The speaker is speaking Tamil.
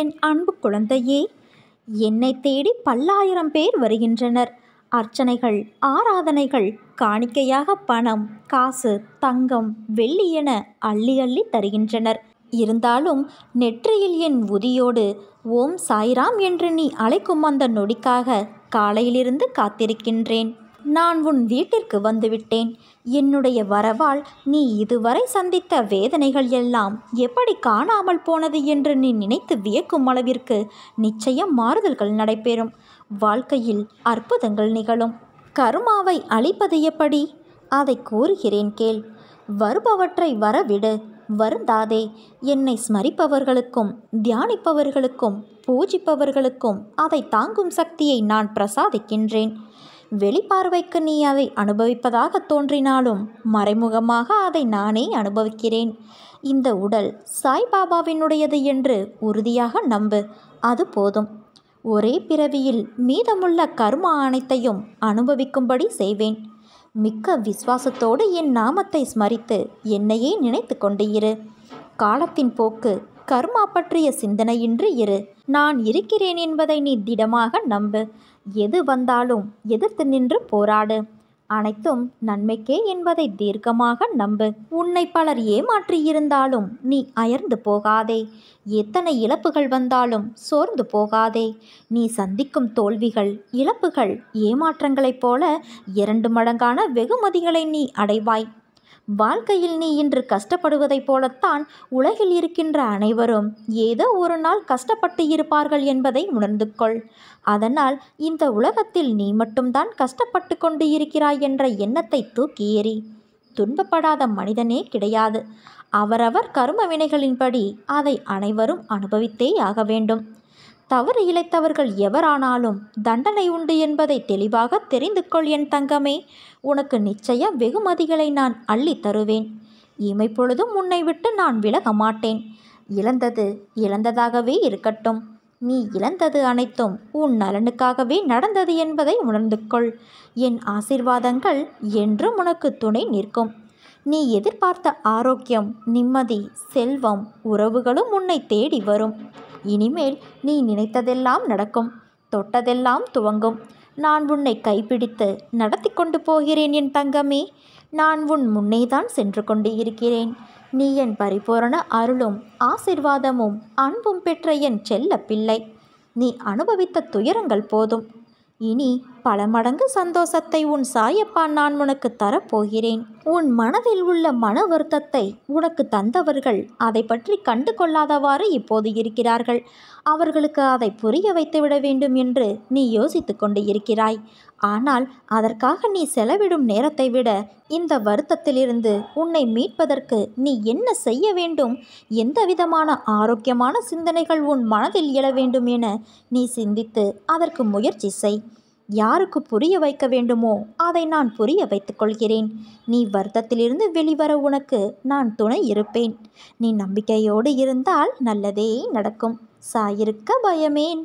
என் அன்பு குழந்தையே என்னை தேடி பல்லாயிரம் பேர் வருகின்றனர் அர்ச்சனைகள் ஆராதனைகள் காணிக்கையாக பணம் காசு தங்கம் வெள்ளி என அள்ளி அள்ளி தருகின்றனர் இருந்தாலும் நெற்றியில் என் உதியோடு ஓம் சாய்ராம் என்று நீ அழைக்கும் அந்த நொடிக்காக காலையிலிருந்து காத்திருக்கின்றேன் நான் உன் வீட்டிற்கு வந்துவிட்டேன் என்னுடைய வரவால் நீ இதுவரை சந்தித்த வேதனைகள் எல்லாம் எப்படி காணாமல் போனது என்று நீ நினைத்து வியக்கும் அளவிற்கு நிச்சயம் மாறுதல்கள் நடைபெறும் வாழ்க்கையில் அற்புதங்கள் நிகழும் கருமாவை அழிப்பது எப்படி அதை கூறுகிறேன் கேள் வருபவற்றை வரவிடு வருந்தாதே என்னை ஸ்மரிப்பவர்களுக்கும் தியானிப்பவர்களுக்கும் பூஜிப்பவர்களுக்கும் அதை தாங்கும் சக்தியை நான் பிரசாதிக்கின்றேன் வெளிப்பார்வைக்கு நீ அதை அனுபவிப்பதாக தோன்றினாலும் மறைமுகமாக அதை நானே அனுபவிக்கிறேன் இந்த உடல் சாய்பாபாவினுடையது என்று உறுதியாக நம்பு அது போதும் ஒரே பிறவியில் மீதமுள்ள கர்மா அனைத்தையும் அனுபவிக்கும்படி செய்வேன் மிக்க விசுவாசத்தோடு என் நாமத்தை ஸ்மரித்து என்னையே நினைத்து கொண்டு இரு காலத்தின் போக்கு கர்மா பற்றிய சிந்தனையின்றி இரு நான் இருக்கிறேன் என்பதை நீ திடமாக நம்பு எது வந்தாலும் எதிர்த்து நின்று போராடு அனைத்தும் நன்மைக்கே என்பதை தீர்க்கமாக நம்பு உன்னை பலர் ஏமாற்றியிருந்தாலும் நீ அயர்ந்து போகாதே எத்தனை இழப்புகள் வந்தாலும் சோர்ந்து போகாதே நீ சந்திக்கும் தோல்விகள் இழப்புகள் ஏமாற்றங்களைப் போல இரண்டு மடங்கான வெகுமதிகளை நீ அடைவாய் வாழ்க்கையில் நீ இன்று கஷ்டப்படுவதைப் போலத்தான் உலகில் இருக்கின்ற அனைவரும் ஏதோ ஒரு நாள் கஷ்டப்பட்டு இருப்பார்கள் என்பதை உணர்ந்து கொள் அதனால் இந்த உலகத்தில் நீ மட்டும்தான் கஷ்டப்பட்டு கொண்டு இருக்கிறாய் என்ற எண்ணத்தை தூக்கி ஏறி துன்பப்படாத மனிதனே கிடையாது அவரவர் கரும வினைகளின்படி அதை அனைவரும் அனுபவித்தே ஆக வேண்டும் தவறு இழைத்தவர்கள் எவரானாலும் தண்டனை உண்டு என்பதை தெளிவாக தெரிந்து கொள் என் தங்கமே உனக்கு நிச்சய வெகுமதிகளை நான் அள்ளி தருவேன் இமைப்பொழுதும் உன்னை விட்டு நான் விலக மாட்டேன் இழந்தது இழந்ததாகவே இருக்கட்டும் நீ இழந்தது அனைத்தும் உன் நலனுக்காகவே நடந்தது என்பதை உணர்ந்து கொள் என் ஆசிர்வாதங்கள் என்றும் உனக்கு துணை நிற்கும் நீ எதிர்பார்த்த ஆரோக்கியம் நிம்மதி செல்வம் உறவுகளும் உன்னை தேடி வரும் இனிமேல் நீ நினைத்ததெல்லாம் நடக்கும் தொட்டதெல்லாம் துவங்கும் நான் உன்னை கைப்பிடித்து நடத்தி கொண்டு போகிறேன் என் தங்கமே நான் உன் முன்னேதான் சென்று கொண்டு இருக்கிறேன் நீ என் பரிபூரண அருளும் ஆசிர்வாதமும் அன்பும் பெற்ற என் செல்ல பிள்ளை நீ அனுபவித்த துயரங்கள் போதும் இனி பல மடங்கு சந்தோஷத்தை உன் சாயப்பா நான் உனக்கு தரப்போகிறேன் உன் மனதில் உள்ள மன வருத்தத்தை உனக்கு தந்தவர்கள் அதை பற்றி கண்டு கொள்ளாதவாறு இப்போது இருக்கிறார்கள் அவர்களுக்கு அதை புரிய வைத்துவிட வேண்டும் என்று நீ யோசித்து கொண்டு இருக்கிறாய் ஆனால் அதற்காக நீ செலவிடும் நேரத்தை விட இந்த வருத்தத்திலிருந்து உன்னை மீட்பதற்கு நீ என்ன செய்ய வேண்டும் எந்த விதமான ஆரோக்கியமான சிந்தனைகள் உன் மனதில் இயல வேண்டும் என நீ சிந்தித்து அதற்கு முயற்சி செய் யாருக்கு புரிய வைக்க வேண்டுமோ அதை நான் புரிய வைத்துக் கொள்கிறேன் நீ வருத்தத்திலிருந்து வெளிவர உனக்கு நான் துணை இருப்பேன் நீ நம்பிக்கையோடு இருந்தால் நல்லதே நடக்கும் சாயிருக்க பயமேன்